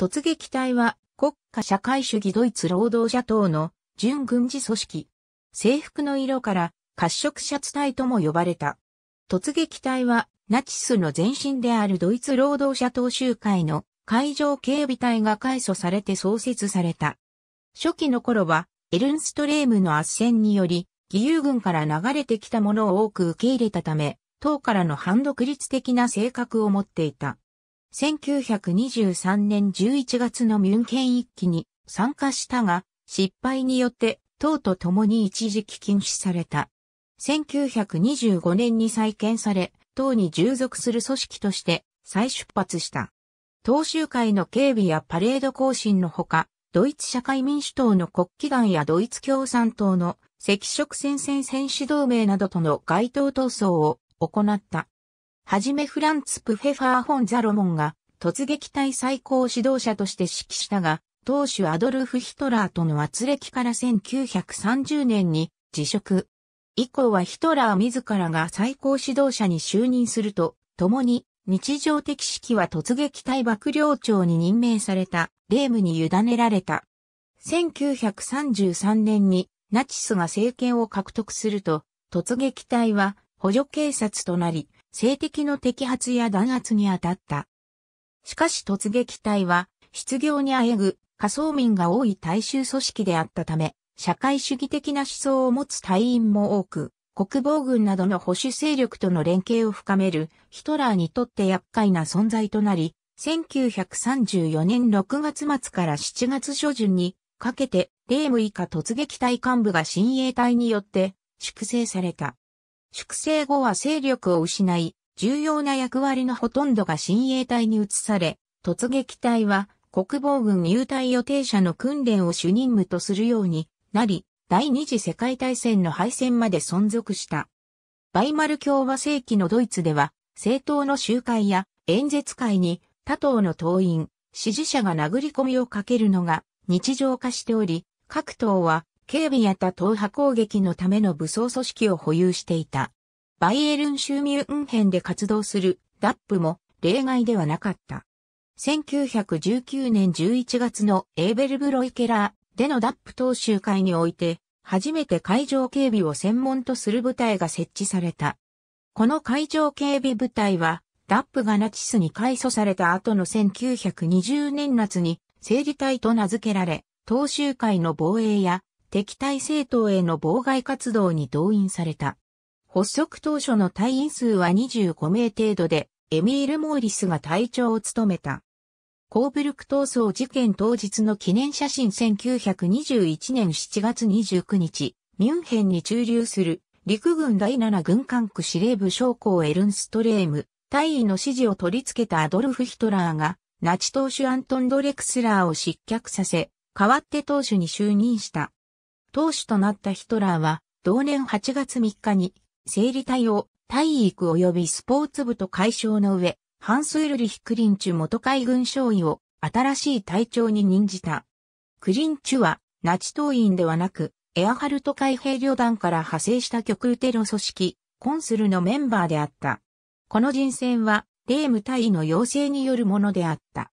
突撃隊は国家社会主義ドイツ労働者党の準軍事組織。制服の色から褐色シャツ隊とも呼ばれた。突撃隊はナチスの前身であるドイツ労働者党集会の海上警備隊が改組されて創設された。初期の頃はエルンストレームの圧旋により義勇軍から流れてきたものを多く受け入れたため、党からの反独立的な性格を持っていた。1923年11月のミュンケン一揆に参加したが、失敗によって党と共に一時期禁止された。1925年に再建され、党に従属する組織として再出発した。党集会の警備やパレード行進のほか、ドイツ社会民主党の国旗団やドイツ共産党の赤色戦線戦士同盟などとの街頭闘争を行った。はじめフランツ・プフェファー・フォン・ザロモンが突撃隊最高指導者として指揮したが、当主アドルフ・ヒトラーとの圧力から1930年に辞職。以降はヒトラー自らが最高指導者に就任すると、共に日常的指揮は突撃隊幕僚長に任命された、レームに委ねられた。1933年にナチスが政権を獲得すると、突撃隊は補助警察となり、性的の摘発や弾圧に当たった。しかし突撃隊は、失業にあえぐ、仮想民が多い大衆組織であったため、社会主義的な思想を持つ隊員も多く、国防軍などの保守勢力との連携を深めるヒトラーにとって厄介な存在となり、1934年6月末から7月初旬にかけて、霊夢以下突撃隊幹部が親衛隊によって粛清された。粛清後は勢力を失い、重要な役割のほとんどが親衛隊に移され、突撃隊は国防軍入隊予定者の訓練を主任務とするようになり、第二次世界大戦の敗戦まで存続した。バイマル共和世紀のドイツでは、政党の集会や演説会に他党の党員、支持者が殴り込みをかけるのが日常化しており、各党は警備や他党派攻撃のための武装組織を保有していた。バイエルン州ミュンヘンで活動するダップも例外ではなかった。1919年11月のエーベルブロイケラーでのダップ党集会において、初めて海上警備を専門とする部隊が設置された。この海上警備部隊は、ダップがナチスに改組された後の1920年夏に、整理隊と名付けられ、党集会の防衛や敵対政党への妨害活動に動員された。発足当初の隊員数は25名程度で、エミール・モーリスが隊長を務めた。コーブルク闘争事件当日の記念写真1921年7月29日、ミュンヘンに駐留する陸軍第7軍管区司令部将校エルンストレーム、隊員の指示を取り付けたアドルフ・ヒトラーが、ナチ党首アントン・ドレクスラーを失脚させ、代わって党首に就任した。当主となったヒトラーは、同年8月3日に、生理隊を体育及びスポーツ部と解消の上、ハンス・ウルリヒ・クリンチュ元海軍少尉を新しい隊長に任じた。クリンチュはナチ党員ではなく、エアハルト海兵旅団から派生した極右テロ組織、コンスルのメンバーであった。この人選は、レーム大尉の要請によるものであった。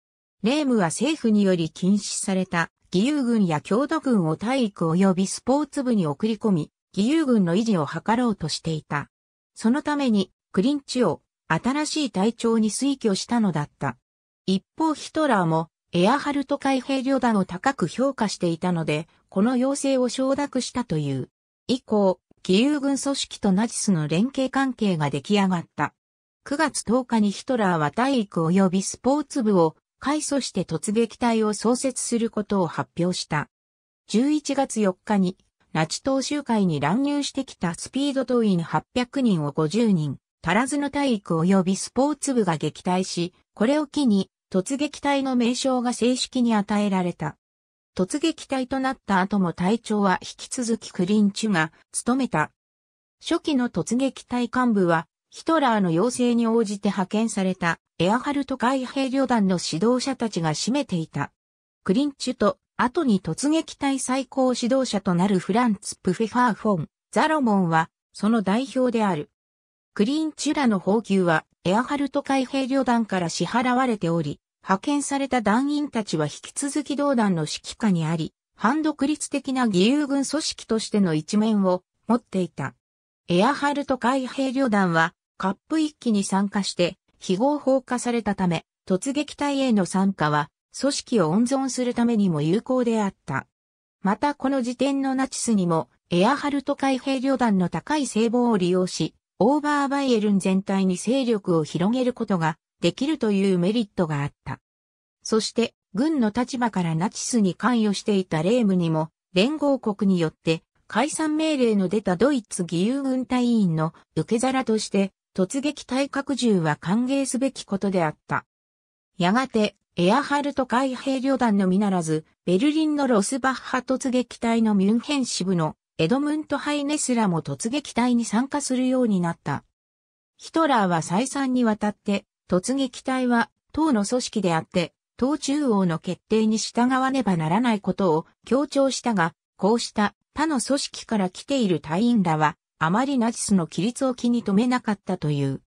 レームは政府により禁止された義勇軍や郷土軍を体育及びスポーツ部に送り込み、義勇軍の維持を図ろうとしていた。そのために、クリンチを新しい隊長に推挙したのだった。一方ヒトラーも、エアハルト海兵旅団を高く評価していたので、この要請を承諾したという。以降、義勇軍組織とナチスの連携関係が出来上がった。9月10日にヒトラーは体育及びスポーツ部を開祖して突撃隊を創設することを発表した。11月4日に、ナチ党集会に乱入してきたスピード党員800人を50人、足らずの体育及びスポーツ部が撃退し、これを機に突撃隊の名称が正式に与えられた。突撃隊となった後も隊長は引き続きクリンチュが務めた。初期の突撃隊幹部はヒトラーの要請に応じて派遣されたエアハルト海兵旅団の指導者たちが占めていた。クリンチュと後に突撃隊最高指導者となるフランツ・プフェファー・フォン、ザロモンはその代表である。クリンチュらの報給はエアハルト海兵旅団から支払われており、派遣された団員たちは引き続き同団の指揮下にあり、反独立的な義勇軍組織としての一面を持っていた。エアハルト海兵旅団はカップ一揆に参加して非合法化されたため、突撃隊への参加は、組織を温存するためにも有効であった。またこの時点のナチスにも、エアハルト海兵旅団の高い聖望を利用し、オーバーバイエルン全体に勢力を広げることができるというメリットがあった。そして、軍の立場からナチスに関与していたレームにも、連合国によって解散命令の出たドイツ義勇軍隊員の受け皿として突撃対角銃は歓迎すべきことであった。やがて、エアハルト海兵旅団のみならず、ベルリンのロスバッハ突撃隊のミュンヘン支部のエドムント・ハイネスらも突撃隊に参加するようになった。ヒトラーは再三にわたって、突撃隊は党の組織であって、党中央の決定に従わねばならないことを強調したが、こうした他の組織から来ている隊員らは、あまりナチスの規律を気に留めなかったという。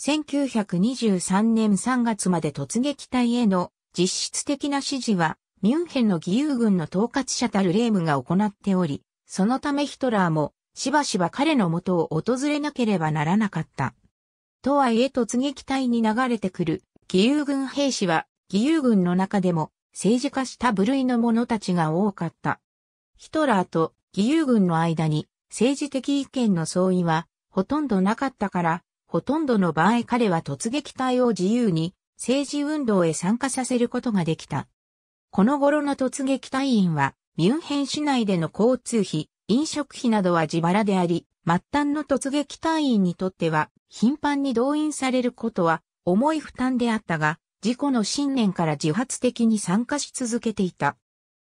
1923年3月まで突撃隊への実質的な指示は、ミュンヘンの義勇軍の統括者たるレームが行っており、そのためヒトラーもしばしば彼のもとを訪れなければならなかった。とはいえ突撃隊に流れてくる義勇軍兵士は義勇軍の中でも政治化した部類の者たちが多かった。ヒトラーと義勇軍の間に政治的意見の相違はほとんどなかったから、ほとんどの場合彼は突撃隊を自由に政治運動へ参加させることができた。この頃の突撃隊員は、ミュンヘン市内での交通費、飲食費などは自腹であり、末端の突撃隊員にとっては、頻繁に動員されることは重い負担であったが、事故の信念から自発的に参加し続けていた。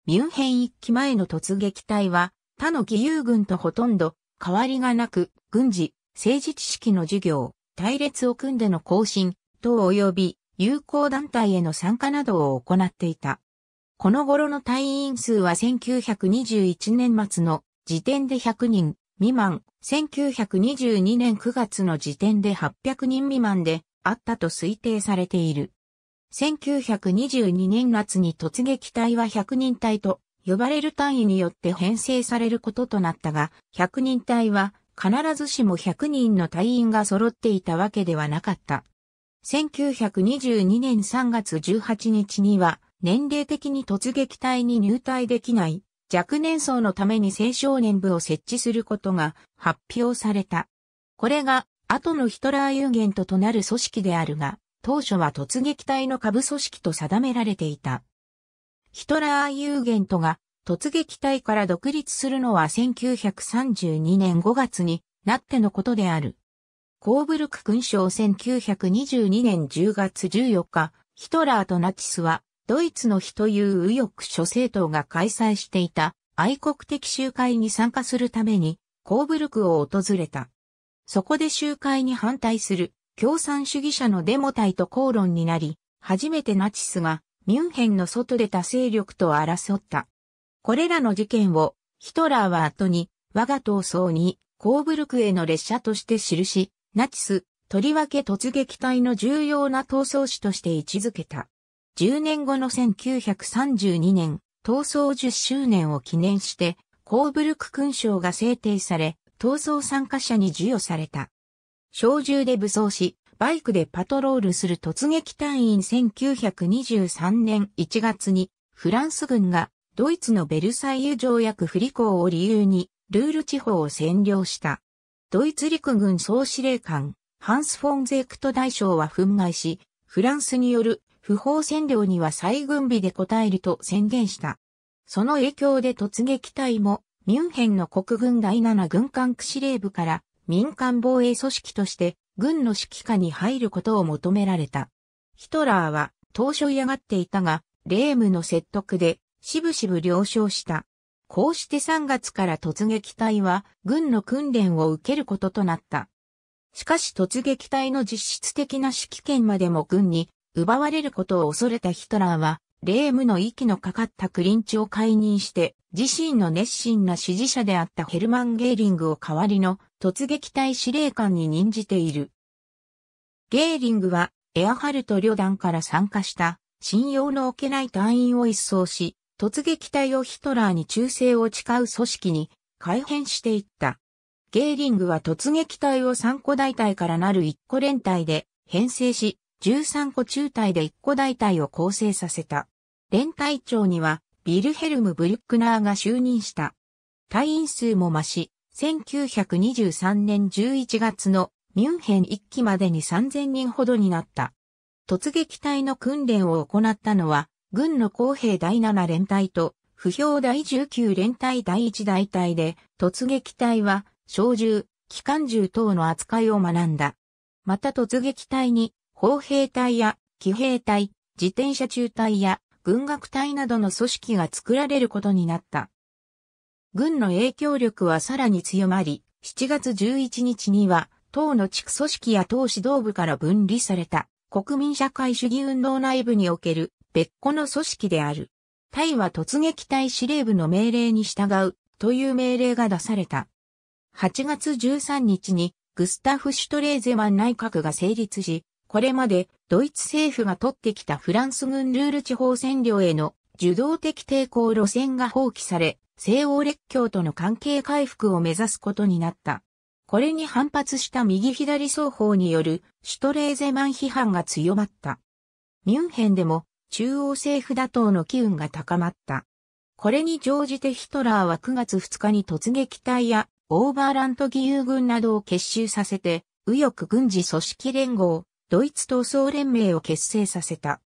ミュンヘン一期前の突撃隊は、他の義勇軍とほとんど変わりがなく、軍事、政治知識の授業、隊列を組んでの更新、等及び友好団体への参加などを行っていた。この頃の隊員数は1921年末の時点で100人未満、1922年9月の時点で800人未満であったと推定されている。1922年夏に突撃隊は100人隊と呼ばれる単位によって編成されることとなったが、100人隊は必ずしも100人の隊員が揃っていたわけではなかった。1922年3月18日には、年齢的に突撃隊に入隊できない若年層のために青少年部を設置することが発表された。これが後のヒトラー有限ととなる組織であるが、当初は突撃隊の下部組織と定められていた。ヒトラー・ユーゲントが突撃隊から独立するのは1932年5月になってのことである。コーブルク勲章1922年10月14日、ヒトラーとナチスはドイツの日という右翼諸政党が開催していた愛国的集会に参加するためにコーブルクを訪れた。そこで集会に反対する共産主義者のデモ隊と口論になり、初めてナチスがミュンヘンの外で他勢力と争った。これらの事件をヒトラーは後に我が闘争にコーブルクへの列車として記し、ナチス、とりわけ突撃隊の重要な闘争士として位置づけた。10年後の1932年、闘争10周年を記念して、コーブルク勲章が制定され、闘争参加者に授与された。小銃で武装し、バイクでパトロールする突撃隊員1923年1月に、フランス軍がドイツのベルサイユ条約不履行を理由に、ルール地方を占領した。ドイツ陸軍総司令官、ハンス・フォン・ゼクト大将は憤慨し、フランスによる不法占領には再軍備で応えると宣言した。その影響で突撃隊も、ミュンヘンの国軍第7軍管区司令部から民間防衛組織として軍の指揮下に入ることを求められた。ヒトラーは当初嫌がっていたが、レームの説得で、しぶしぶ了承した。こうして3月から突撃隊は軍の訓練を受けることとなった。しかし突撃隊の実質的な指揮権までも軍に奪われることを恐れたヒトラーはレームの息のかかったクリンチを解任して、自身の熱心な支持者であったヘルマン・ゲーリングを代わりの突撃隊司令官に任じている。ゲーリングは、エアハルト旅団から参加した信用の置けない隊員を一掃し、突撃隊をヒトラーに忠誠を誓う組織に改変していった。ゲーリングは突撃隊を3個大隊からなる1個連隊で編成し、13個中隊で1個大隊を構成させた。連隊長には、ビルヘルム・ブリュックナーが就任した。隊員数も増し、1923年11月のミュンヘン1期までに3000人ほどになった。突撃隊の訓練を行ったのは、軍の公兵第7連隊と、不評第19連隊第1大隊で、突撃隊は、小銃、機関銃等の扱いを学んだ。また突撃隊に、砲兵隊や、騎兵隊、自転車中隊や、軍学隊などの組織が作られることになった。軍の影響力はさらに強まり、7月11日には、党の地区組織や党指導部から分離された、国民社会主義運動内部における、別個の組織である。タイは突撃隊司令部の命令に従う、という命令が出された。8月13日に、グスタフ・シュトレーゼマン内閣が成立し、これまでドイツ政府が取ってきたフランス軍ルール地方占領への受動的抵抗路線が放棄され、西欧列強との関係回復を目指すことになった。これに反発した右左双方によるシュトレーゼマン批判が強まった。ミュンヘンでも中央政府打倒の機運が高まった。これに乗じてヒトラーは9月2日に突撃隊やオーバーラント義勇軍などを結集させて右翼軍事組織連合ドイツ闘争連盟を結成させた。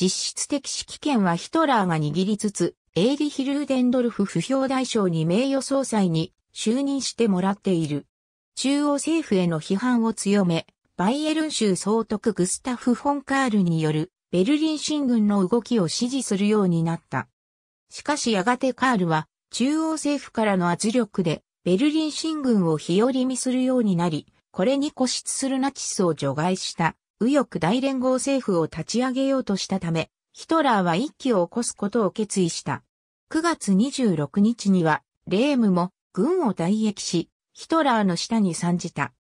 実質的指揮権はヒトラーが握りつつ、エイリヒ・ルーデンドルフ不評大将に名誉総裁に就任してもらっている。中央政府への批判を強め、バイエルン州総督グスタフ・フォンカールによるベルリン進軍の動きを支持するようになった。しかしやがてカールは中央政府からの圧力でベルリン進軍を日和見するようになり、これに固執するナチスを除外した右翼大連合政府を立ち上げようとしたため、ヒトラーは一揆を起こすことを決意した。9月26日には、レームも軍を退役し、ヒトラーの下に参じた。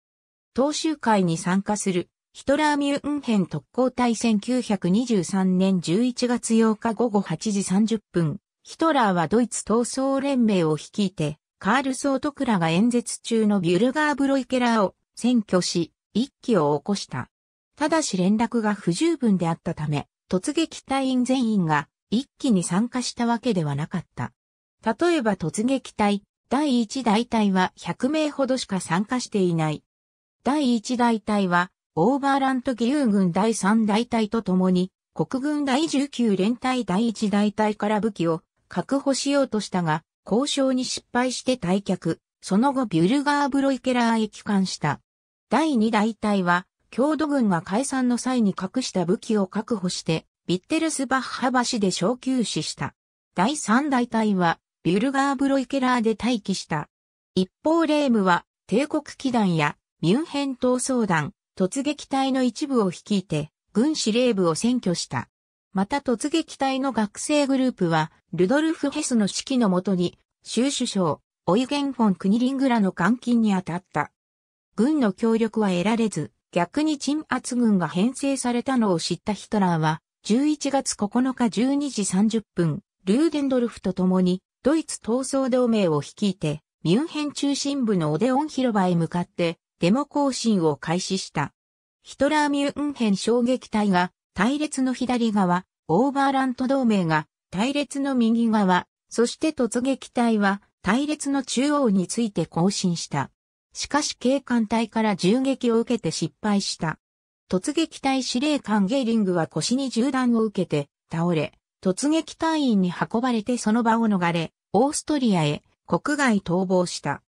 党集会に参加する、ヒトラーミュンヘン特攻隊1923年11月8日午後8時30分、ヒトラーはドイツ闘争連盟を率いて、カール・ソートクラが演説中のビュルガー・ブロイケラーを占拠し、一揆を起こした。ただし連絡が不十分であったため、突撃隊員全員が一気に参加したわけではなかった。例えば突撃隊、第1大隊は100名ほどしか参加していない。第1大隊は、オーバーラント義勇軍第3大隊と共に、国軍第19連隊第1大隊から武器を確保しようとしたが、交渉に失敗して退却、その後ビュルガーブロイケラーへ帰還した。第2大隊は、郷土軍が解散の際に隠した武器を確保して、ビッテルスバッハ橋で小休止した。第3大隊は、ビュルガーブロイケラーで待機した。一方レームは、帝国機団やミュンヘン闘争団、突撃隊の一部を率いて、軍司令部を占拠した。また突撃隊の学生グループは、ルドルフ・ヘスの指揮のもとに、州首相、オイゲン・フォン・クニリングらの監禁に当たった。軍の協力は得られず、逆に鎮圧軍が編成されたのを知ったヒトラーは、11月9日12時30分、ルーデンドルフと共に、ドイツ闘争同盟を率いて、ミュンヘン中心部のオデオン広場へ向かって、デモ行進を開始した。ヒトラーミュンヘン衝撃隊が、隊列の左側、オーバーラント同盟が、隊列の右側、そして突撃隊は、隊列の中央について行進した。しかし警官隊から銃撃を受けて失敗した。突撃隊司令官ゲーリングは腰に銃弾を受けて倒れ、突撃隊員に運ばれてその場を逃れ、オーストリアへ国外逃亡した。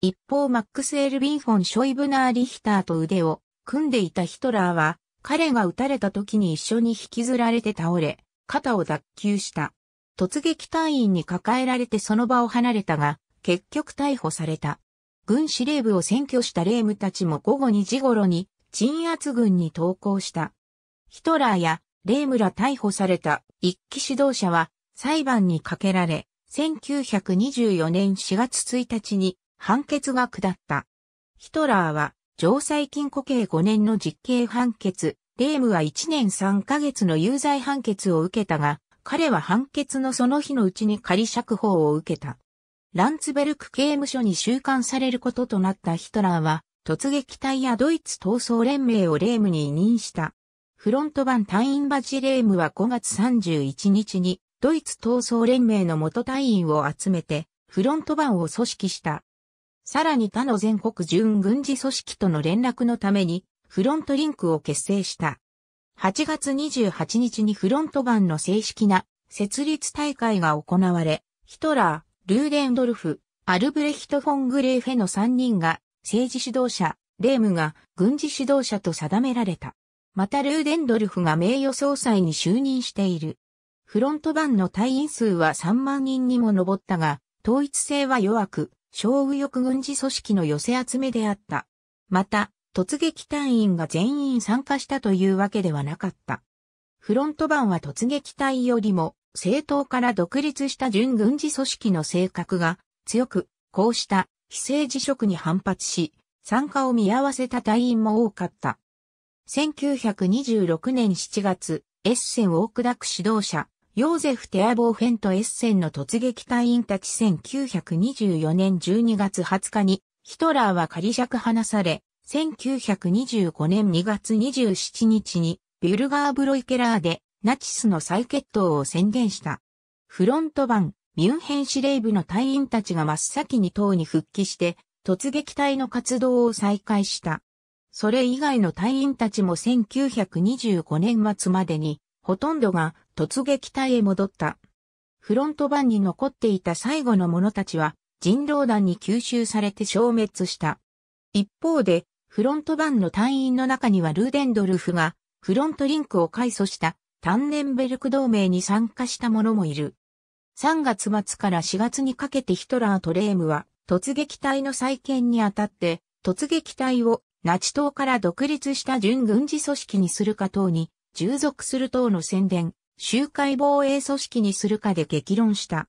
一方マックス・エルビン・フォン・ショイブナー・リヒターと腕を組んでいたヒトラーは、彼が撃たれた時に一緒に引きずられて倒れ、肩を脱臼した。突撃隊員に抱えられてその場を離れたが、結局逮捕された。軍司令部を占拠した霊夢たちも午後2時頃に鎮圧軍に投降した。ヒトラーや霊夢ら逮捕された一期指導者は裁判にかけられ、1924年4月1日に判決が下った。ヒトラーは城西禁固刑5年の実刑判決、霊夢は1年3ヶ月の有罪判決を受けたが、彼は判決のその日のうちに仮釈放を受けた。ランツベルク刑務所に収監されることとなったヒトラーは、突撃隊やドイツ闘争連盟をレームに委任した。フロント版隊員バジレームは5月31日に、ドイツ闘争連盟の元隊員を集めて、フロント版を組織した。さらに他の全国準軍事組織との連絡のために、フロントリンクを結成した。8月28日にフロント版の正式な設立大会が行われ、ヒトラー、ルーデンドルフ、アルブレヒト・フォン・グレーフェの3人が政治指導者、レームが軍事指導者と定められた。またルーデンドルフが名誉総裁に就任している。フロントバンの隊員数は3万人にも上ったが、統一性は弱く、小右翼軍事組織の寄せ集めであった。また、突撃隊員が全員参加したというわけではなかった。フロントバンは突撃隊よりも政党から独立した準軍事組織の性格が強く、こうした非政治職に反発し、参加を見合わせた隊員も多かった。1926年7月、エッセン大砕く指導者、ヨーゼフ・テアボーフェンとエッセンの突撃隊員たち1924年12月20日に、ヒトラーは仮釈放され、1925年2月27日に、ビュルガーブロイケラーでナチスの再決闘を宣言した。フロント版、ミュンヘン司令部の隊員たちが真っ先に党に復帰して、突撃隊の活動を再開した。それ以外の隊員たちも1925年末までに、ほとんどが突撃隊へ戻った。フロント版に残っていた最後の者たちは、人道団に吸収されて消滅した。一方で、フロント版の隊員の中にはルーデンドルフが、フロントリンクを改組したタンネンベルク同盟に参加した者もいる。3月末から4月にかけてヒトラーとレームは突撃隊の再建にあたって突撃隊をナチ党から独立した準軍事組織にするか等に従属する党の宣伝、集会防衛組織にするかで激論した。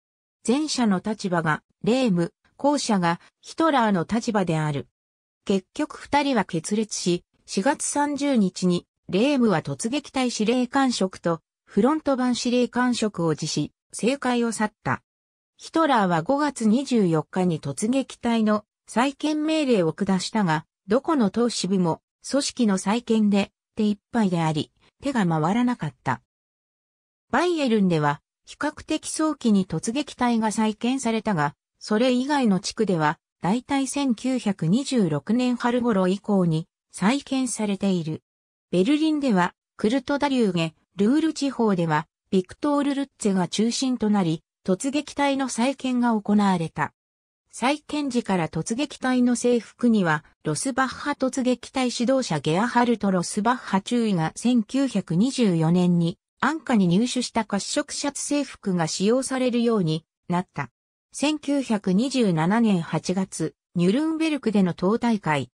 前者の立場がレーム、後者がヒトラーの立場である。結局二人は決裂し、4月30日にレームは突撃隊司令官職とフロント版司令官職を辞し、政界を去った。ヒトラーは5月24日に突撃隊の再建命令を下したが、どこの党支部も組織の再建で手一杯であり、手が回らなかった。バイエルンでは比較的早期に突撃隊が再建されたが、それ以外の地区では大体1926年春頃以降に再建されている。ベルリンでは、クルトダリューゲ、ルール地方では、ビクトール・ルッツェが中心となり、突撃隊の再建が行われた。再建時から突撃隊の制服には、ロスバッハ突撃隊指導者ゲアハルト・ロスバッハ中尉が1924年に安価に入手した褐色シャツ制服が使用されるようになった。1927年8月、ニュルンベルクでの党大会。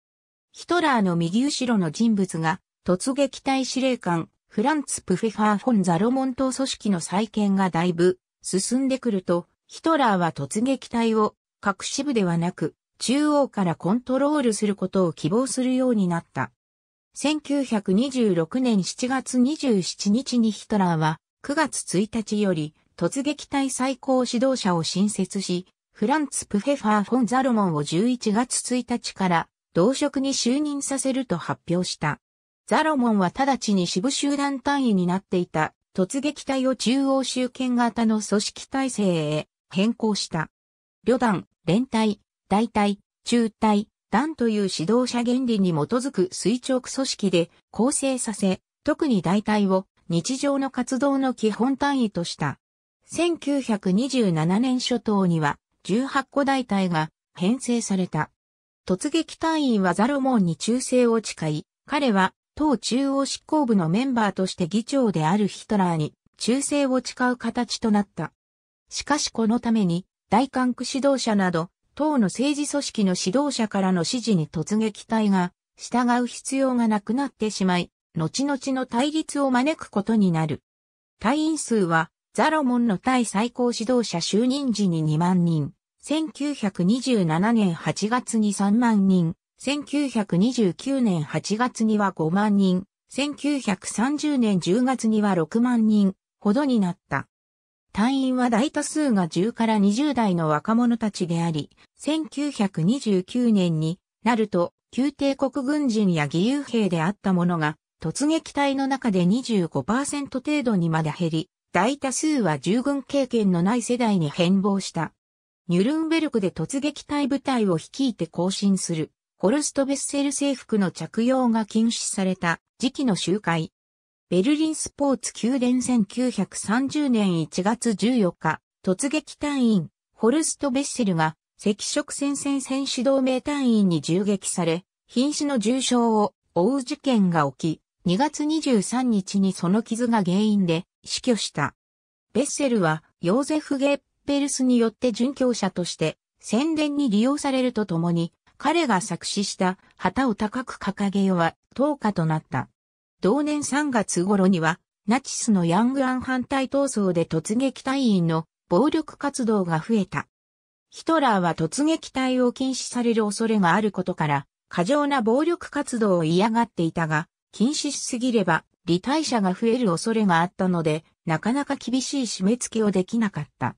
ヒトラーの右後ろの人物が突撃隊司令官、フランツ・プフェファー・フォン・ザロモン党組織の再建がだいぶ進んでくると、ヒトラーは突撃隊を各支部ではなく、中央からコントロールすることを希望するようになった。1926年7月27日にヒトラーは9月1日より突撃隊最高指導者を新設し、フランツ・プフェファー・フォン・ザロモンを11月1日から同職に就任させると発表した。ザロモンは直ちに支部集団単位になっていた突撃隊を中央集権型の組織体制へ変更した。旅団、連隊、大隊、中隊、団という指導者原理に基づく垂直組織で構成させ、特に大隊を日常の活動の基本単位とした。1927年初頭には18個大隊が編成された。突撃隊員はザロモンに忠誠を誓い、彼は党中央執行部のメンバーとして議長であるヒトラーに忠誠を誓う形となった。しかしこのために、大韓区指導者など、党の政治組織の指導者からの指示に突撃隊が従う必要がなくなってしまい、後々の対立を招くことになる。隊員数は、ザロモンの対最高指導者就任時に2万人、1927年8月に3万人、1929年8月には5万人、1930年10月には6万人ほどになった。隊員は大多数が10から20代の若者たちであり、1929年になると、旧帝国軍人や義勇兵であった者が、突撃隊の中で25%程度にまで減り、大多数は従軍経験のない世代に変貌した。ニュルンベルクで突撃隊部隊を率いて行進するホルスト・ベッセル制服の着用が禁止された時期の集会。ベルリンスポーツ宮殿1930年1月14日、突撃隊員、ホルスト・ベッセルが赤色戦線戦士同盟隊員に銃撃され、瀕死の重傷を負う事件が起き、2月23日にその傷が原因で死去した。ベッセルはヨーゼフ・ゲッペルスによって殉教者として宣伝に利用されるとともに彼が作詞した旗を高く掲げよは10日となった。同年3月頃には、ナチスのヤングアン反対闘争で突撃隊員の暴力活動が増えた。ヒトラーは突撃隊を禁止される恐れがあることから、過剰な暴力活動を嫌がっていたが、禁止しすぎれば、離退者が増える恐れがあったので、なかなか厳しい締め付けをできなかった。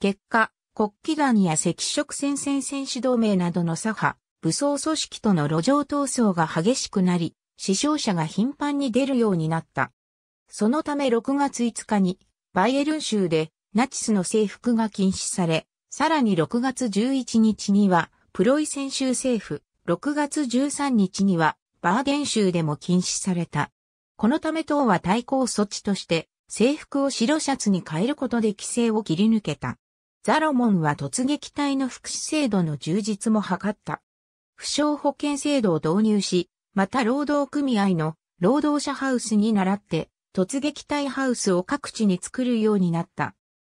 結果、国旗団や赤色戦線戦士同盟などの左派、武装組織との路上闘争が激しくなり、死傷者が頻繁に出るようになった。そのため6月5日に、バイエルン州でナチスの征服が禁止され、さらに6月11日には、プロイセン州政府、6月13日には、バーゲン州でも禁止された。このため党は対抗措置として、制服を白シャツに変えることで規制を切り抜けた。ザロモンは突撃隊の福祉制度の充実も図った。不傷保険制度を導入し、また労働組合の労働者ハウスに倣って、突撃隊ハウスを各地に作るようになった。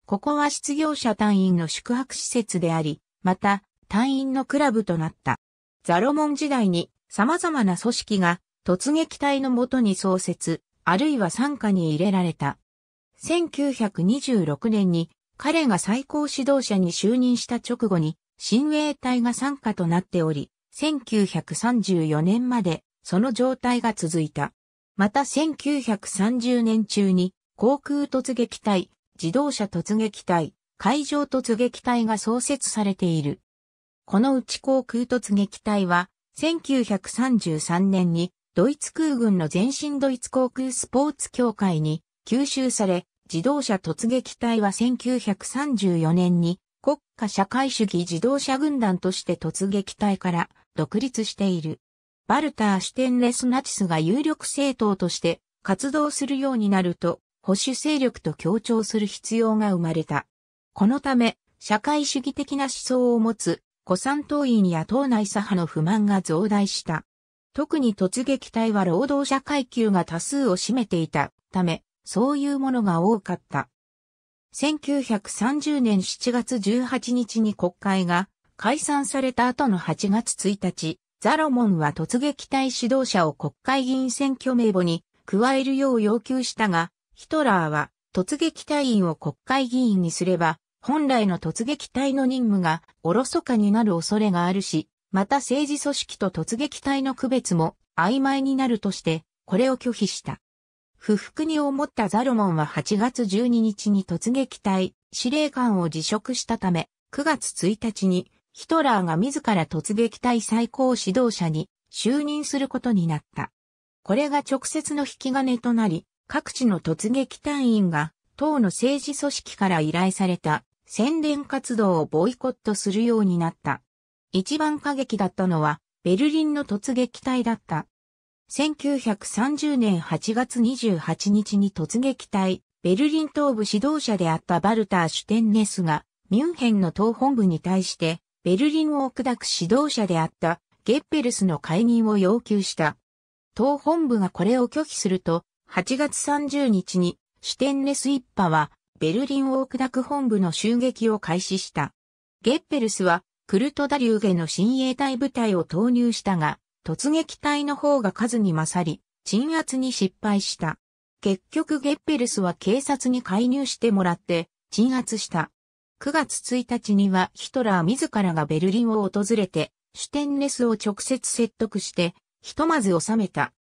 ここは失業者隊員の宿泊施設であり、また、隊員のクラブとなった。ザロモン時代に様々な組織が突撃隊のもとに創設、あるいは参加に入れられた。1926年に彼が最高指導者に就任した直後に、親衛隊が参加となっており、1934年までその状態が続いた。また1930年中に航空突撃隊、自動車突撃隊、海上突撃隊が創設されている。このうち航空突撃隊は1933年にドイツ空軍の前身ドイツ航空スポーツ協会に吸収され、自動車突撃隊は1934年に国家社会主義自動車軍団として突撃隊から独立している。バルター・シュテンレス・ナチスが有力政党として活動するようになると、保守勢力と協調する必要が生まれた。このため、社会主義的な思想を持つ、古参党員や党内左派の不満が増大した。特に突撃隊は労働者階級が多数を占めていたため、そういうものが多かった。1930年7月18日に国会が解散された後の8月1日、ザロモンは突撃隊指導者を国会議員選挙名簿に加えるよう要求したが、ヒトラーは突撃隊員を国会議員にすれば、本来の突撃隊の任務がおろそかになる恐れがあるし、また政治組織と突撃隊の区別も曖昧になるとして、これを拒否した。不服に思ったザロモンは8月12日に突撃隊司令官を辞職したため、9月1日にヒトラーが自ら突撃隊最高指導者に就任することになった。これが直接の引き金となり、各地の突撃隊員が党の政治組織から依頼された宣伝活動をボイコットするようになった。一番過激だったのはベルリンの突撃隊だった。1930年8月28日に突撃隊、ベルリン東部指導者であったバルター・シュテンネスが、ミュンヘンの党本部に対して、ベルリンを砕く指導者であったゲッペルスの解任を要求した。党本部がこれを拒否すると、8月30日にシュテンレス一派はベルリンを砕く本部の襲撃を開始した。ゲッペルスはクルトダリューゲの親衛隊部隊を投入したが、突撃隊の方が数に勝り、鎮圧に失敗した。結局ゲッペルスは警察に介入してもらって鎮圧した。9月1日にはヒトラー自らがベルリンを訪れて、シュテンレスを直接説得して、ひとまず収めた。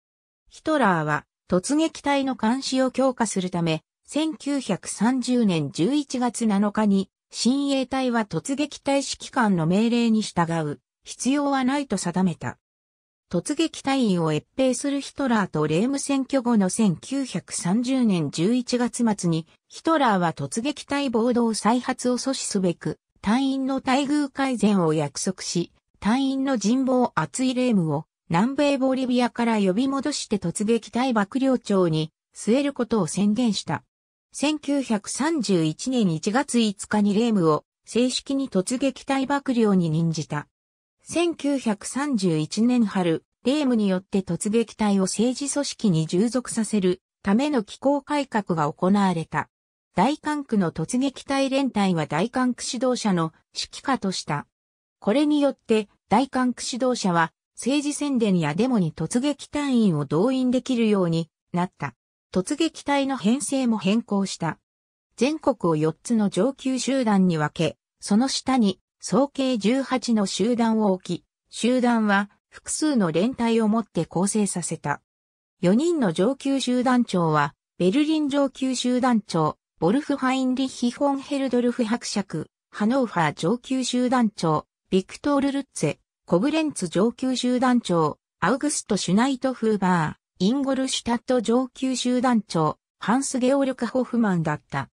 ヒトラーは突撃隊の監視を強化するため、1930年11月7日に、親衛隊は突撃隊指揮官の命令に従う必要はないと定めた。突撃隊員を越兵するヒトラーとレーム選挙後の1930年11月末に、ヒトラーは突撃隊暴動再発を阻止すべく、隊員の待遇改善を約束し、隊員の人望厚いレームを南米ボリビアから呼び戻して突撃隊幕僚長に据えることを宣言した。1931年1月5日にレームを正式に突撃隊幕僚に任じた。1931年春、レームによって突撃隊を政治組織に従属させるための機構改革が行われた。大韓区の突撃隊連隊は大韓区指導者の指揮下とした。これによって大韓区指導者は政治宣伝やデモに突撃隊員を動員できるようになった。突撃隊の編成も変更した。全国を4つの上級集団に分け、その下に総計18の集団を置き、集団は複数の連帯をもって構成させた。4人の上級集団長は、ベルリン上級集団長、ボルフ・ハインリッヒ・フォンヘルドルフ伯爵、ハノーファー上級集団長、ビクトール・ルッツェ、コブレンツ上級集団長、アウグスト・シュナイト・フーバー、インゴルシュタット上級集団長、ハンス・ゲオルカ・ホフマンだった。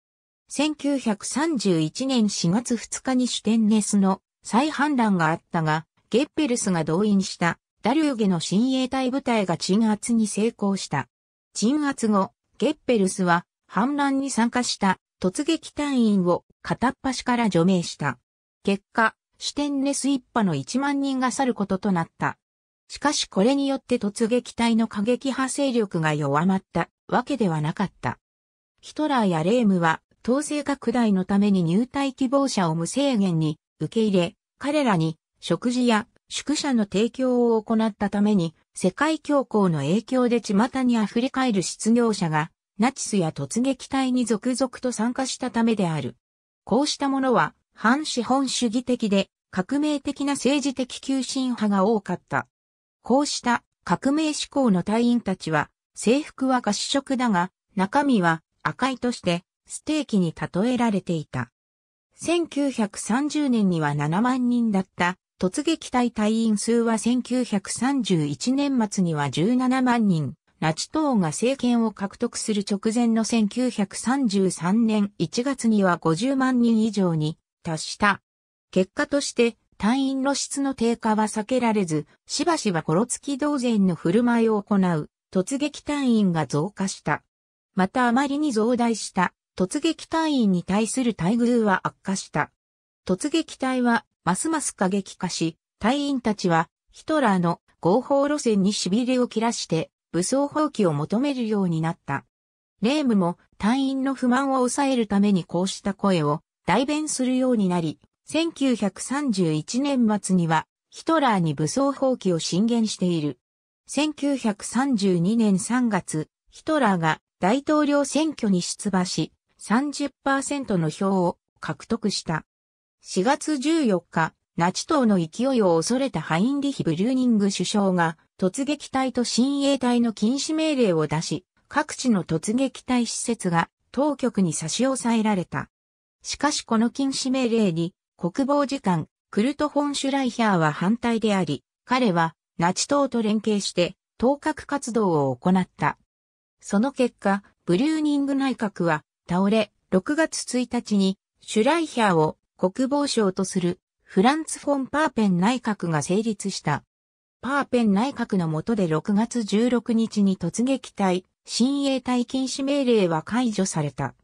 1931年4月2日にシュテンネスの再反乱があったが、ゲッペルスが動員したダリューゲの親衛隊部隊が鎮圧に成功した。鎮圧後、ゲッペルスは反乱に参加した突撃隊員を片っ端から除名した。結果、シュテンネス一派の1万人が去ることとなった。しかしこれによって突撃隊の過激派勢力が弱まったわけではなかった。ヒトラーやレームは統制拡大のために入隊希望者を無制限に受け入れ、彼らに食事や宿舎の提供を行ったために、世界恐慌の影響で巷に溢れ返る失業者が、ナチスや突撃隊に続々と参加したためである。こうしたものは、反資本主義的で、革命的な政治的求心派が多かった。こうした革命志向の隊員たちは、制服は褐色だが、中身は赤いとして、ステーキに例えられていた。1930年には7万人だった突撃隊隊員数は1931年末には17万人。ナチ党が政権を獲得する直前の1933年1月には50万人以上に達した。結果として隊員の質の低下は避けられず、しばしばコロツキ同然の振る舞いを行う突撃隊員が増加した。またあまりに増大した突撃隊員に対する待遇は悪化した。突撃隊はますます過激化し、隊員たちはヒトラーの合法路線に痺れを切らして武装放棄を求めるようになった。レームも隊員の不満を抑えるためにこうした声を代弁するようになり、1931年末にはヒトラーに武装放棄を進言している。1932年3月、ヒトラーが大統領選挙に出馬し、30%の票を獲得した。4月14日、ナチ党の勢いを恐れたハインリヒ・ブリューニング首相が突撃隊と親衛隊の禁止命令を出し、各地の突撃隊施設が当局に差し押さえられた。しかしこの禁止命令に国防次官クルト・ホン・シュライヒャーは反対であり、彼はナチ党と連携して当確活動を行った。その結果、ブリューニング内閣は倒れ、6月1日にシュライヒャーを国防省とするフランツ・フォン・パーペン内閣が成立した。パーペン内閣の下で6月16日に突撃隊、新衛隊禁止命令は解除された。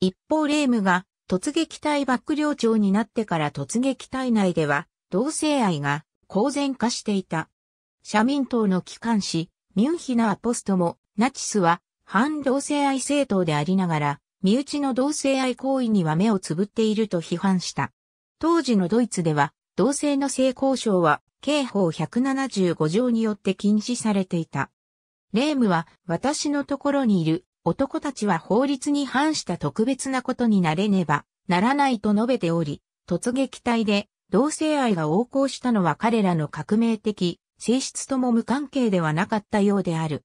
一方レームが突撃隊幕僚長になってから突撃隊内では同性愛が公然化していた。社民党の機関紙、ミュンヒナーポストもナチスは反同性愛政党でありながら身内の同性愛行為には目をつぶっていると批判した。当時のドイツでは、同性の性交渉は、刑法175条によって禁止されていた。レームは、私のところにいる男たちは法律に反した特別なことになれねばならないと述べており、突撃隊で同性愛が横行したのは彼らの革命的性質とも無関係ではなかったようである。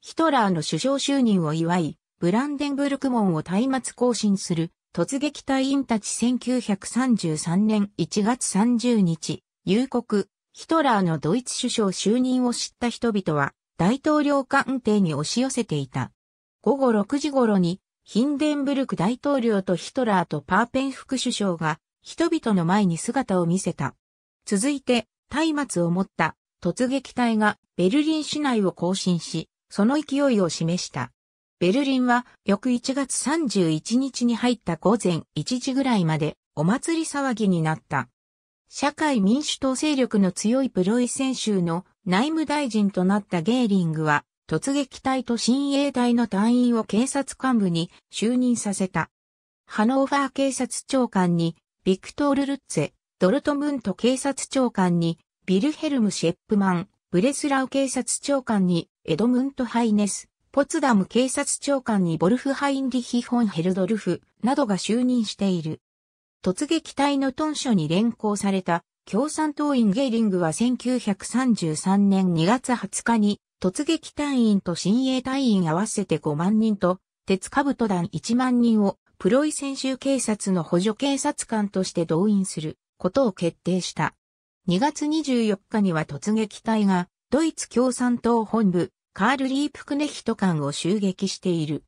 ヒトラーの首相就任を祝い、ブランデンブルク門を松明更新する突撃隊員たち1933年1月30日、夕刻、ヒトラーのドイツ首相就任を知った人々は大統領官邸に押し寄せていた。午後6時頃にヒンデンブルク大統領とヒトラーとパーペン副首相が人々の前に姿を見せた。続いて、松明を持った突撃隊がベルリン市内を行進し、その勢いを示した。ベルリンは翌1月31日に入った午前1時ぐらいまでお祭り騒ぎになった。社会民主党勢力の強いプロイセン州の内務大臣となったゲーリングは突撃隊と親衛隊の隊員を警察幹部に就任させた。ハノーファー警察長官にビクトール・ルッツェ、ドルトムント警察長官にビルヘルム・シェップマン、ブレスラウ警察長官にエドムント・ハイネス、ポツダム警察長官にボルフハインリヒ・フォン・ヘルドルフなどが就任している。突撃隊のトンショに連行された共産党員ゲーリングは1933年2月20日に突撃隊員と新鋭隊員合わせて5万人と鉄兜団1万人をプロイ選手。警察の補助警察官として動員することを決定した。2月24日には突撃隊がドイツ共産党本部カール・リープクネヒト館を襲撃している。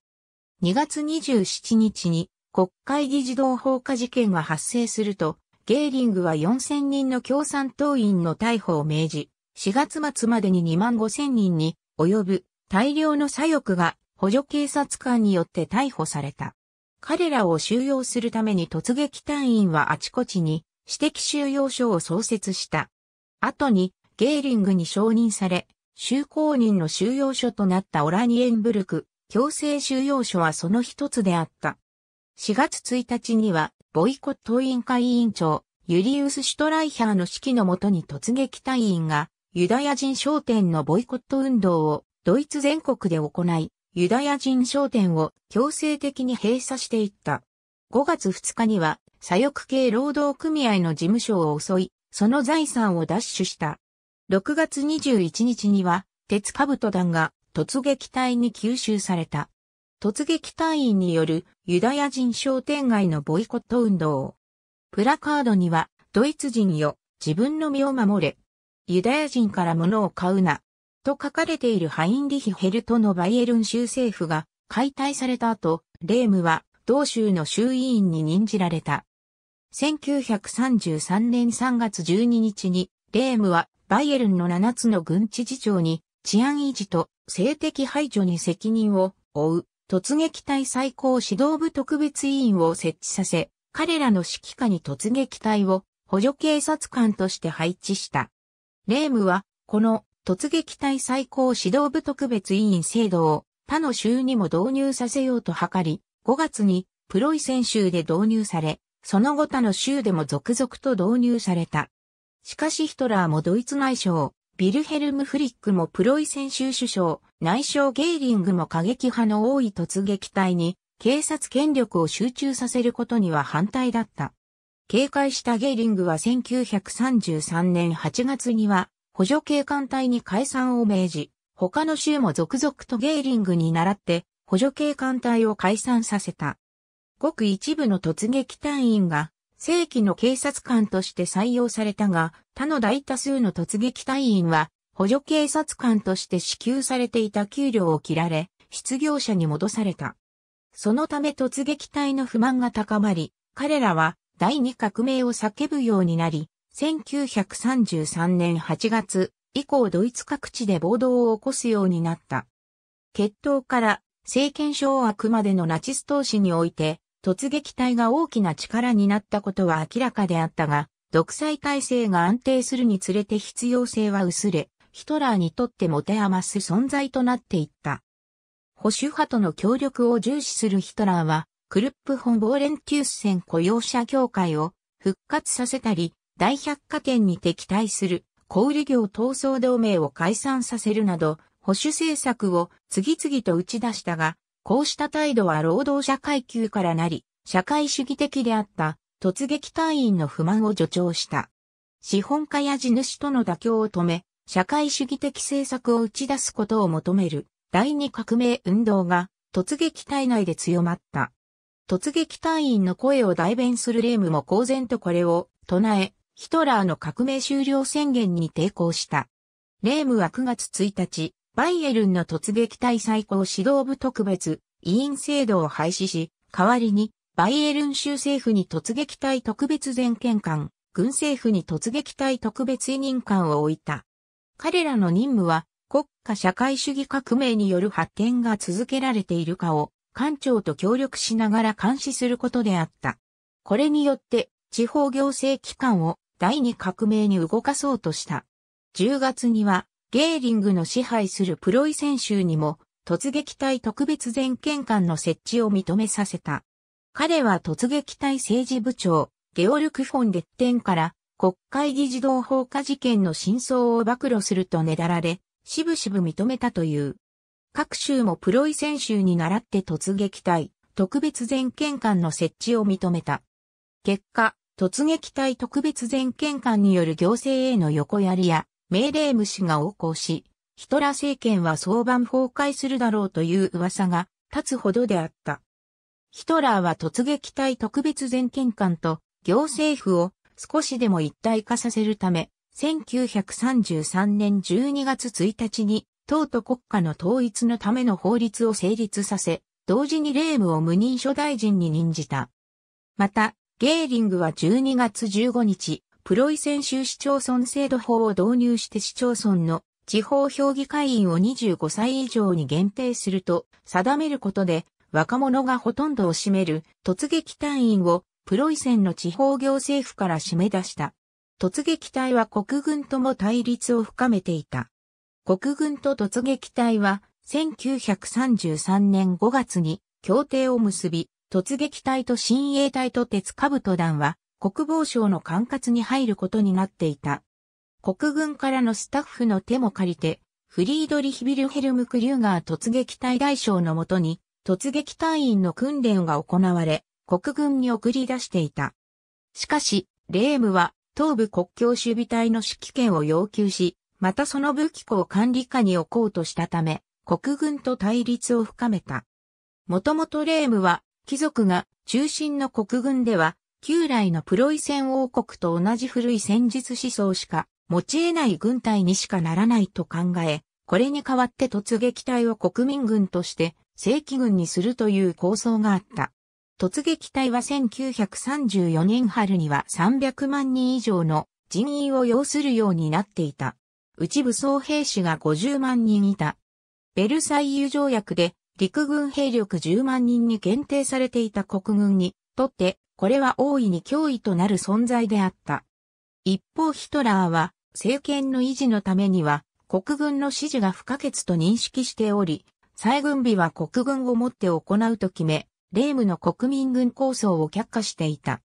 2月27日に国会議事堂放火事件が発生すると、ゲーリングは4000人の共産党員の逮捕を命じ、4月末までに2万5000人に及ぶ大量の左翼が補助警察官によって逮捕された。彼らを収容するために突撃隊員はあちこちに私的収容所を創設した。後にゲーリングに承認され、修行人の収容所となったオラニエンブルク、強制収容所はその一つであった。4月1日には、ボイコット委員会委員長、ユリウス・シュトライヒャーの指揮のもとに突撃隊員が、ユダヤ人商店のボイコット運動をドイツ全国で行い、ユダヤ人商店を強制的に閉鎖していった。5月2日には、左翼系労働組合の事務所を襲い、その財産を奪取した。6月21日には、鉄兜団が突撃隊に吸収された。突撃隊員によるユダヤ人商店街のボイコット運動。プラカードには、ドイツ人よ、自分の身を守れ。ユダヤ人から物を買うな。と書かれているハインリヒ・ヘルトのバイエルン州政府が解体された後、レームは同州の州委員に任じられた。1933年3月12日に、レームはバイエルンの7つの軍知事長に治安維持と性的排除に責任を負う突撃隊最高指導部特別委員を設置させ、彼らの指揮下に突撃隊を補助警察官として配置した。レームは、この突撃隊最高指導部特別委員制度を他の州にも導入させようと図り、5月にプロイセン州で導入され、その後他の州でも続々と導入された。しかしヒトラーもドイツ内相、ビルヘルム・フリックもプロイセン州首相、内相ゲーリングも過激派の多い突撃隊に警察権力を集中させることには反対だった。警戒したゲーリングは1933年8月には補助警官隊に解散を命じ、他の州も続々とゲーリングに倣って補助警官隊を解散させた。ごく一部の突撃隊員が正規の警察官として採用されたが、他の大多数の突撃隊員は、補助警察官として支給されていた給料を切られ、失業者に戻された。そのため突撃隊の不満が高まり、彼らは第二革命を叫ぶようになり、1933年8月以降ドイツ各地で暴動を起こすようになった。決闘から政権掌握までのナチス投資において突撃隊が大きな力になったことは明らかであったが、独裁体制が安定するにつれて必要性は薄れ、ヒトラーにとって持て余す存在となっていった。保守派との協力を重視するヒトラーは、クルップ本ボーレンキュース戦雇用者協会を復活させたり、大百貨店に敵対する小売業闘争同盟を解散させるなど、保守政策を次々と打ち出したが、こうした態度は労働者階級からなり、社会主義的であった突撃隊員の不満を助長した。資本家や地主との妥協を止め、社会主義的政策を打ち出すことを求める第二革命運動が突撃隊内で強まった。突撃隊員の声を代弁する霊夢も公然とこれを唱え、ヒトラーの革命終了宣言に抵抗した。霊夢は9月1日、バイエルンの突撃隊最高指導部特別委員制度を廃止し、代わりにバイエルン州政府に突撃隊特別全権官、軍政府に突撃隊特別委任官を置いた。彼らの任務は国家社会主義革命による発展が続けられているかを官庁と協力しながら監視することであった。これによって地方行政機関を第二革命に動かそうとした。10月にはゲーリングの支配するプロイセン州にも突撃隊特別全権官の設置を認めさせた。彼は突撃隊政治部長、ゲオルク・フォン・デッテンから国会議事堂放火事件の真相を暴露するとねだられ、しぶしぶ認めたという。各州もプロイセン州に倣って突撃隊、特別全権官の設置を認めた。結果、突撃隊特別全権官による行政への横やりや、命令氏が横行し、ヒトラー政権は早晩崩壊するだろうという噂が立つほどであった。ヒトラーは突撃隊特別全権官と行政府を少しでも一体化させるため、1933年12月1日に、党と国家の統一のための法律を成立させ、同時に霊夢を無任所大臣に任じた。また、ゲーリングは12月15日、プロイセン州市町村制度法を導入して市町村の地方評議会員を25歳以上に限定すると定めることで若者がほとんどを占める突撃隊員をプロイセンの地方行政府から締め出した。突撃隊は国軍とも対立を深めていた。国軍と突撃隊は1933年5月に協定を結び、突撃隊と新衛隊と鉄兜団は国防省の管轄に入ることになっていた。国軍からのスタッフの手も借りて、フリードリヒ・ビルヘルム・クリューガー突撃隊大将のもとに、突撃隊員の訓練が行われ、国軍に送り出していた。しかし、レームは、東部国境守備隊の指揮権を要求し、またその武器庫を管理下に置こうとしたため、国軍と対立を深めた。もともとレームは、貴族が中心の国軍では旧来のプロイセン王国と同じ古い戦術思想しか持ち得ない軍隊にしかならないと考え、これに代わって突撃隊を国民軍として正規軍にするという構想があった。突撃隊は1934年春には300万人以上の人員を要するようになっていた。うち武装兵士が50万人いた。ベルサイユ条約で陸軍兵力10万人に限定されていた国軍にとって、これは大いに脅威となる存在であった。一方ヒトラーは、政権の維持のためには、国軍の支持が不可欠と認識しており、再軍備は国軍をもって行うと決め、レームの国民軍構想を却下していた。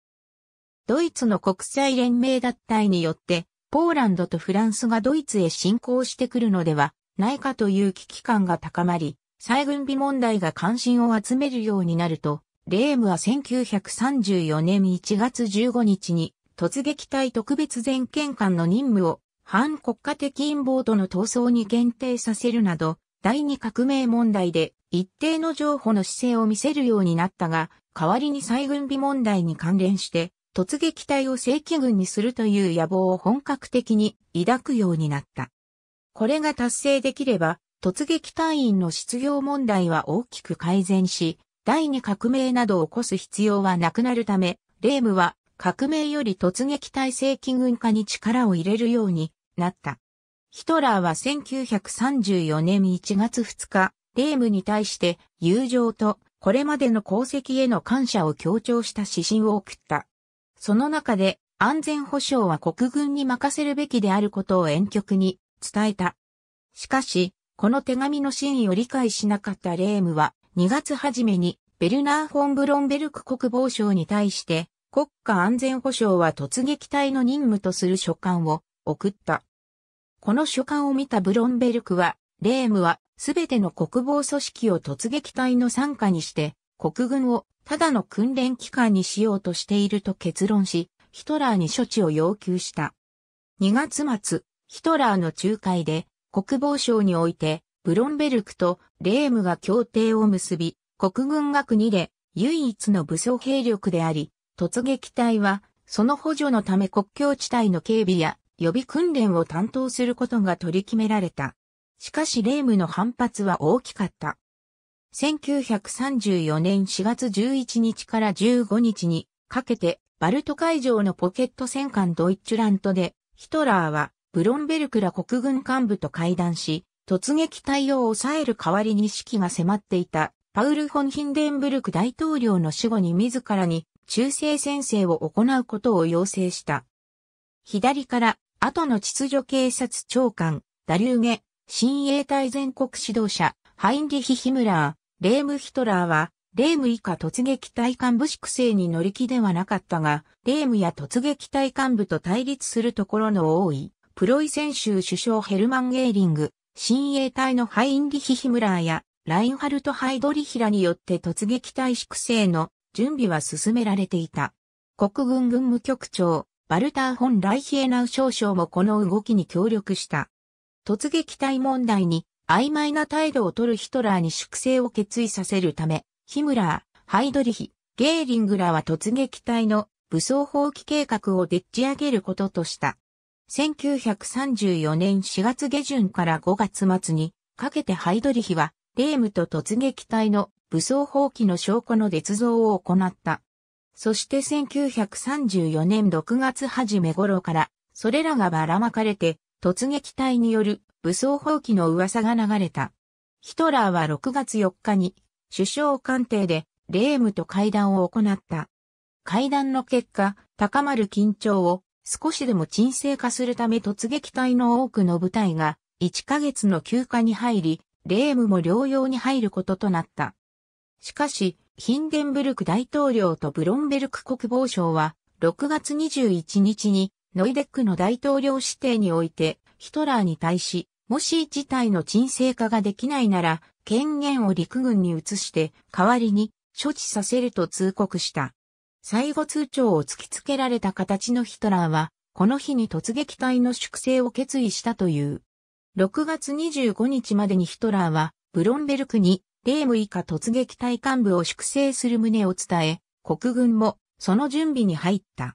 ドイツの国際連盟脱退によって、ポーランドとフランスがドイツへ侵攻してくるのではないかという危機感が高まり、再軍備問題が関心を集めるようになると、レームは1934年1月15日に突撃隊特別全権官の任務を反国家的陰謀との闘争に限定させるなど、第二革命問題で一定の譲歩の姿勢を見せるようになったが、代わりに再軍備問題に関連して、突撃隊を正規軍にするという野望を本格的に抱くようになった。これが達成できれば、突撃隊員の失業問題は大きく改善し、第二革命などを起こす必要はなくなるため、レームは革命より突撃体制機軍化に力を入れるようになった。ヒトラーは1934年1月2日、レームに対して友情とこれまでの功績への感謝を強調した指針を送った。その中で安全保障は国軍に任せるべきであることを婉曲に伝えた。しかし、この手紙の真意を理解しなかったレームは2月初めにベルナー・フォン・ブロンベルク国防省に対して国家安全保障は突撃隊の任務とする書簡を送った。この書簡を見たブロンベルクは、レームはすべての国防組織を突撃隊の参加にして、国軍をただの訓練機関にしようとしていると結論し、ヒトラーに処置を要求した。2月末、ヒトラーの仲介で、国防省において、ブロンベルクとレームが協定を結び、国軍が国で唯一の武装兵力であり、突撃隊はその補助のため国境地帯の警備や予備訓練を担当することが取り決められた。しかしレームの反発は大きかった。1934年4月11日から15日にかけてバルト海上のポケット戦艦ドイュラントでヒトラーはブロンベルクら国軍幹部と会談し、突撃隊を抑える代わりに指揮が迫っていたパウル・フォン・ヒンデンブルク大統領の死後に自らに中性宣誓を行うことを要請した。左から後の秩序警察長官、ダリューゲ、新衛隊全国指導者、ハインリヒ・ヒムラー、レーム・ヒトラーは、レーム以下突撃隊幹部粛清に乗り気ではなかったが、レームや突撃隊幹部と対立するところの多い、プロイセン州首相ヘルマン・ゲーリング、親衛隊のハインリヒヒムラーやラインハルト・ハイドリヒラによって突撃隊粛清の準備は進められていた。国軍軍務局長、バルター・ホン・ライヒエナウ少将もこの動きに協力した。突撃隊問題に曖昧な態度を取るヒトラーに粛清を決意させるため、ヒムラー、ハイドリヒ、ゲーリングらは突撃隊の武装放棄計画をでっち上げることとした。1934年4月下旬から5月末にかけてハイドリヒは、レームと突撃隊の武装放棄の証拠の捏造を行った。そして1934年6月初め頃から、それらがばらまかれて、突撃隊による武装放棄の噂が流れた。ヒトラーは6月4日に、首相官邸で、レームと会談を行った。会談の結果、高まる緊張を少しでも沈静化するため突撃隊の多くの部隊が1ヶ月の休暇に入り、レームも療養に入ることとなった。しかし、ヒンデンブルク大統領とブロンベルク国防相は、6月21日にノイデックの大統領指定において、ヒトラーに対し、もし事態の沈静化ができないなら、権限を陸軍に移して、代わりに処置させると通告した。最後通帳を突きつけられた形のヒトラーは、この日に突撃隊の粛清を決意したという。6月25日までにヒトラーは、ブロンベルクに、レーム以下突撃隊幹部を粛清する旨を伝え、国軍も、その準備に入った。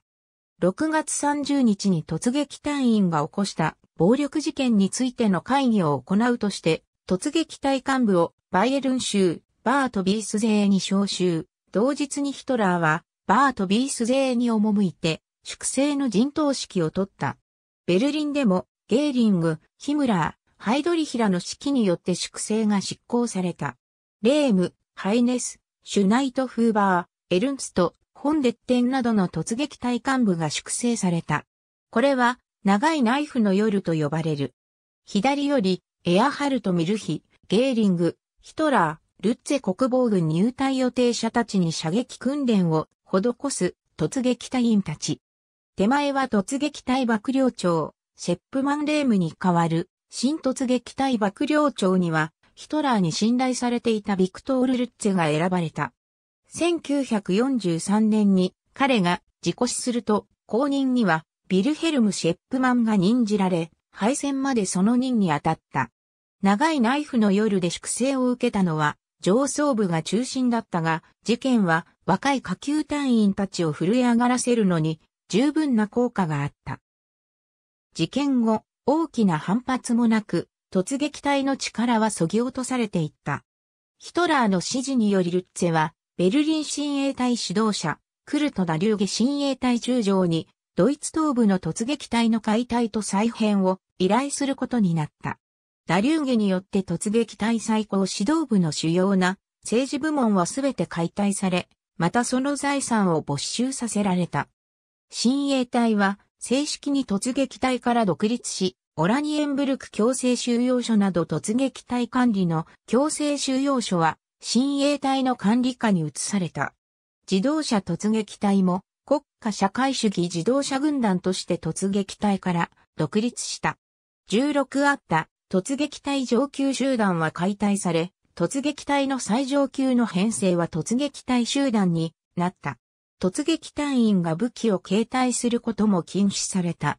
6月30日に突撃隊員が起こした暴力事件についての会議を行うとして、突撃隊幹部をバイエルン州バートビース税に招集。同日にヒトラーはバート・ビース税に赴いて、粛清の陣頭指揮を取った。ベルリンでも、ゲーリング、ヒムラー、ハイドリヒラの指揮によって粛清が執行された。レーム、ハイネス、シュナイト・フーバー、エルンスト、ホンデッテンなどの突撃隊幹部が粛清された。これは、長いナイフの夜と呼ばれる。左より、エアハルト・ミルヒ、ゲーリング、ヒトラー、ルッツェ国防軍入隊予定者たちに射撃訓練を施す突撃隊員たち。手前は突撃隊幕僚長、シェップマンレームに代わる、新突撃隊幕僚長には、ヒトラーに信頼されていたビクトール・ルッツェが選ばれた。1943年に彼が事故死すると、後任にはビルヘルム・シェップマンが任じられ、敗戦までその任に当たった。長いナイフの夜で粛清を受けたのは、上層部が中心だったが、事件は若い下級隊員たちを震え上がらせるのに十分な効果があった。事件後、大きな反発もなく、突撃隊の力は削ぎ落とされていった。ヒトラーの指示によりルッツェは、ベルリン親衛隊指導者、クルト・ダリューゲ親衛隊中将に、ドイツ東部の突撃隊の解体と再編を依頼することになった。ダリューゲによって突撃隊最高指導部の主要な政治部門はすべて解体され、またその財産を没収させられた。親衛隊は正式に突撃隊から独立し、オラニエンブルク強制収容所など突撃隊管理の強制収容所は親衛隊の管理下に移された。自動車突撃隊も国家社会主義自動車軍団として突撃隊から独立した。16あった突撃隊上級集団は解体され、突撃隊の最上級の編成は突撃隊集団になった。突撃隊員が武器を携帯することも禁止された。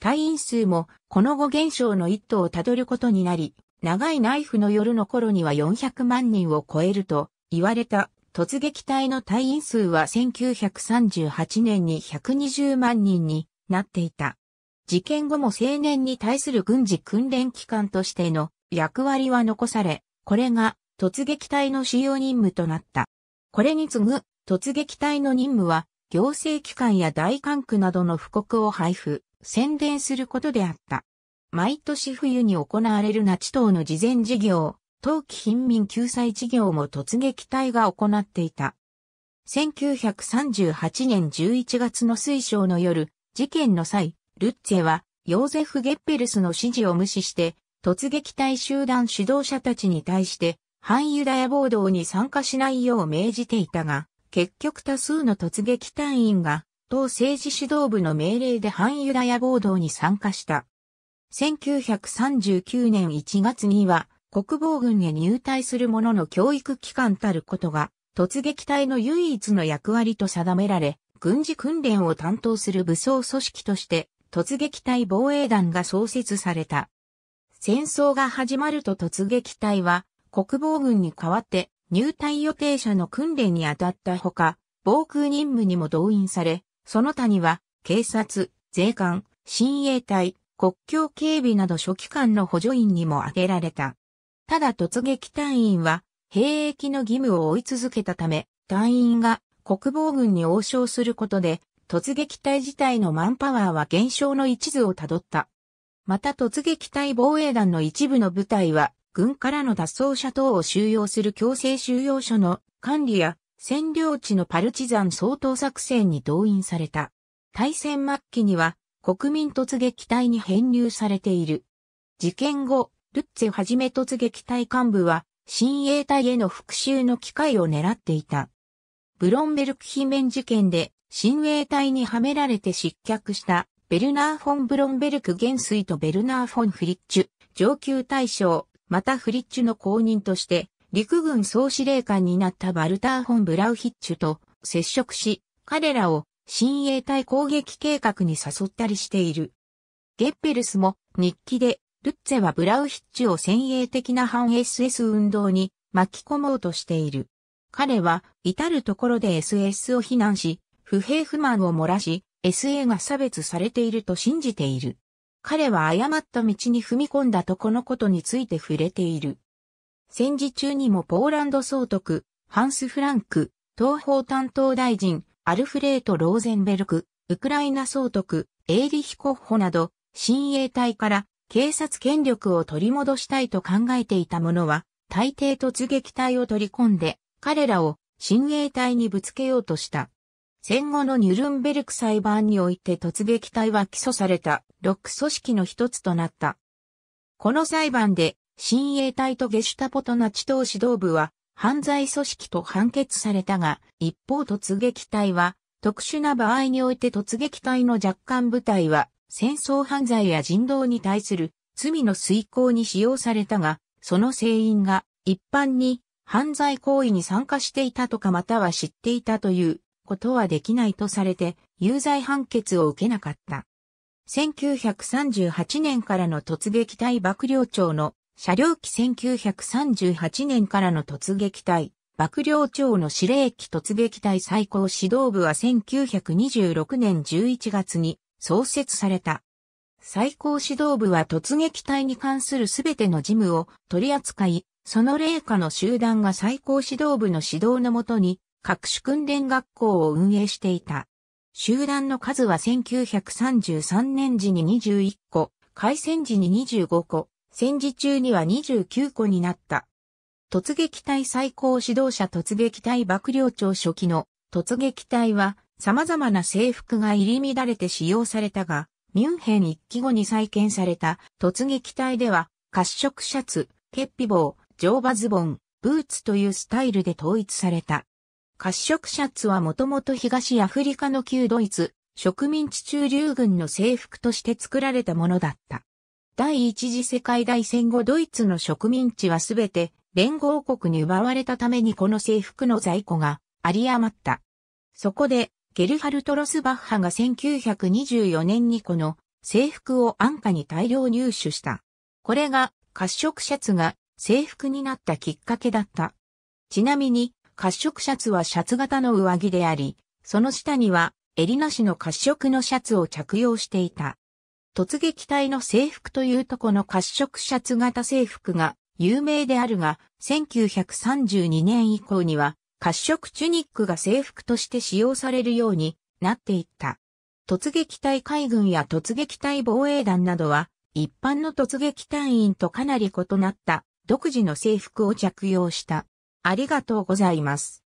隊員数もこの後減少の一途をたどることになり、長いナイフの夜の頃には400万人を超えると言われた突撃隊の隊員数は1938年に120万人になっていた。事件後も青年に対する軍事訓練機関としての役割は残され、これが突撃隊の主要任務となった。これに次ぐ突撃隊の任務は行政機関や大管区などの布告を配布、宣伝することであった。毎年冬に行われるナチ党の事前事業、冬季貧民救済事業も突撃隊が行っていた。1938年11月の水晶の夜、事件の際、ルッツェはヨーゼフ・ゲッペルスの指示を無視して突撃隊集団指導者たちに対して、反ユダヤ暴動に参加しないよう命じていたが、結局多数の突撃隊員が、党政治指導部の命令で反ユダヤ暴動に参加した。1939年1月には、国防軍へ入隊する者の教育機関たることが、突撃隊の唯一の役割と定められ、軍事訓練を担当する武装組織として、突撃隊防衛団が創設された。戦争が始まると突撃隊は国防軍に代わって入隊予定者の訓練に当たったほか、防空任務にも動員され、その他には警察、税関、親衛隊、国境警備など初期官の補助員にも挙げられた。ただ突撃隊員は兵役の義務を追い続けたため、隊員が国防軍に応召することで、突撃隊自体のマンパワーは減少の一途をたどった。また突撃隊防衛団の一部の部隊は、軍からの脱走者等を収容する強制収容所の管理や占領地のパルチザン掃討作戦に動員された。対戦末期には国民突撃隊に編入されている。事件後、ルッツェはじめ突撃隊幹部は、親衛隊への復讐の機会を狙っていた。ブロンベルク罷免事件で、親衛隊にはめられて失脚したベルナー・フォン・ブロンベルク元帥とベルナー・フォン・フリッチュ、上級大将、またフリッチュの後任として、陸軍総司令官になったバルター・フォン・ブラウヒッチュと接触し、彼らを新衛隊攻撃計画に誘ったりしている。ゲッペルスも日記で、ルッツェはブラウヒッチュを先鋭的な反 SS 運動に巻き込もうとしている。彼は至るところで SS を非難し、不平不満を漏らし、SA が差別されていると信じている。彼は誤った道に踏み込んだとこのことについて触れている。戦時中にもポーランド総督、ハンス・フランク、東方担当大臣、アルフレート・ローゼンベルク、ウクライナ総督、エイリヒコッホなど、親衛隊から警察権力を取り戻したいと考えていた者は、大抵突撃隊を取り込んで、彼らを親衛隊にぶつけようとした。戦後のニュルンベルク裁判において突撃隊は起訴されたロック組織の一つとなった。この裁判で、親衛隊とゲシュタポとナチ党指導部は犯罪組織と判決されたが、一方突撃隊は特殊な場合において突撃隊の若干部隊は戦争犯罪や人道に対する罪の遂行に使用されたが、その成員が一般に犯罪行為に参加していたとかまたは知っていたということはできないとされて、有罪判決を受けなかった。1938年からの突撃隊幕僚長の車両機1938年からの突撃隊、幕僚長の司令機突撃隊最高指導部は1926年11月に創設された。最高指導部は突撃隊に関するすべての事務を取り扱い、その霊下の集団が最高指導部の指導のもとに各種訓練学校を運営していた。集団の数は1933年時に21個、開戦時に25個、戦時中には29個になった。突撃隊最高指導者突撃隊幕僚長初期の突撃隊は様々な制服が入り乱れて使用されたが、ミュンヘン一期後に再建された突撃隊では、褐色シャツ、ケッピ帽、乗馬ズボン、ブーツというスタイルで統一された。褐色シャツはもともと東アフリカの旧ドイツ、植民地中流軍の制服として作られたものだった。第一次世界大戦後ドイツの植民地はすべて連合国に奪われたためにこの制服の在庫があり余った。そこで、ゲルハルト・ロスバッハが1924年にこの制服を安価に大量入手した。これが褐色シャツが制服になったきっかけだった。ちなみに、褐色シャツはシャツ型の上着であり、その下には襟なしの褐色のシャツを着用していた。突撃隊の制服というとこの褐色シャツ型制服が有名であるが、1932年以降には褐色チュニックが制服として使用されるようになっていった。突撃隊海軍や突撃隊防衛団などは、一般の突撃隊員とかなり異なった独自の制服を着用した。ありがとうございます。